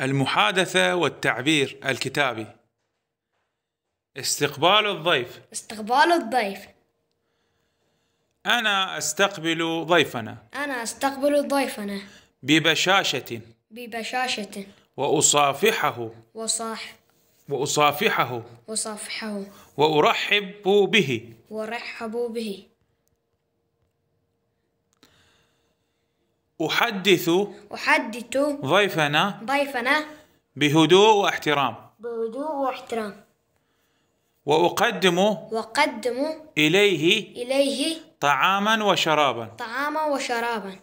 المحادثة والتعبير الكتابي استقبال الضيف استقبال الضيف أنا أستقبل ضيفنا أنا أستقبل ضيفنا ببشاشة ببشاشة وأصافحه وصاح وأصافحه وصافحه وأرحب به وأرحب به أحدث أحدث ضيفنا ضيفنا بهدوء واحترام بهدوء واحترام وأقدم وأقدم إليه إليه طعاما وشرابا طعاما وشرابا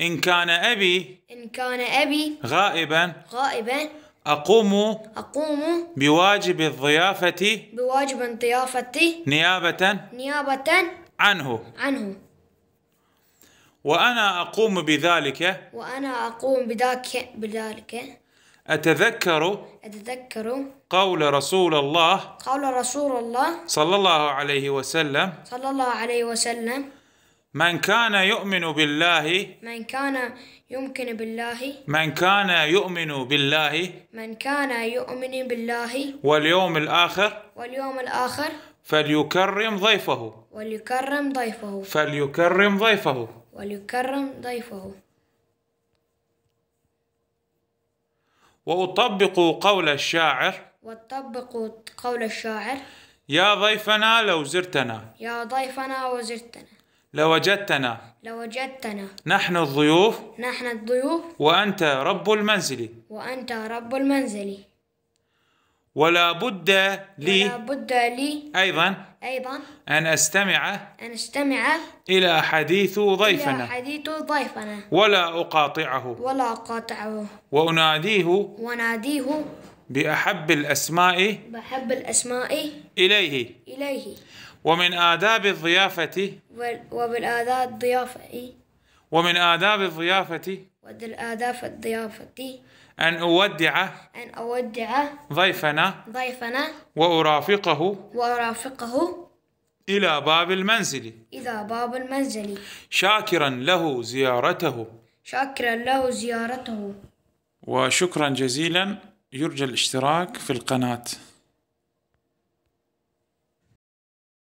إن كان أبي إن كان أبي غائبا غائبا أقوم أقوم بواجب الضيافة بواجب الضيافة نيابة نيابة عنه عنه وأنا أقوم بذلك وأنا أقوم بذلك بذلك أتذكر أتذكر قول رسول الله قول رسول الله صلى الله عليه وسلم صلى الله عليه وسلم من كان يؤمن بالله من كان يمكن بالله من كان يؤمن بالله من كان يؤمن بالله واليوم الآخر واليوم الآخر فليكرم ضيفه وليكرم ضيفه فليكرم ضيفه وليكرم ضيفه وأطبق قول الشاعر وأطبق قول الشاعر يا ضيفنا لو زرتنا يا ضيفنا وزرتنا لوجدتنا لوجدتنا نحن الضيوف نحن الضيوف وأنت رب المنزل وأنت رب المنزل ولا بد لي ولا بد لي أيضا أيضا أن أستمع أن أستمع إلى حديث ضيفنا إلى حديث ضيفنا ولا أقاطعه ولا أقاطعه وأناديه وأناديه بأحب الأسماء بأحب الأسماء إليه إليه ومن آداب الضيافة ومن آداب الضيافة ومن آداب الضيافة ودى الآداف الضيافة أن أودع أن أودع ضيفنا ضيفنا وأرافقه وأرافقه إلى باب المنزل إلى باب المنزل شاكرا له زيارته شاكرا له زيارته وشكرا جزيلا يرجى الاشتراك في القناة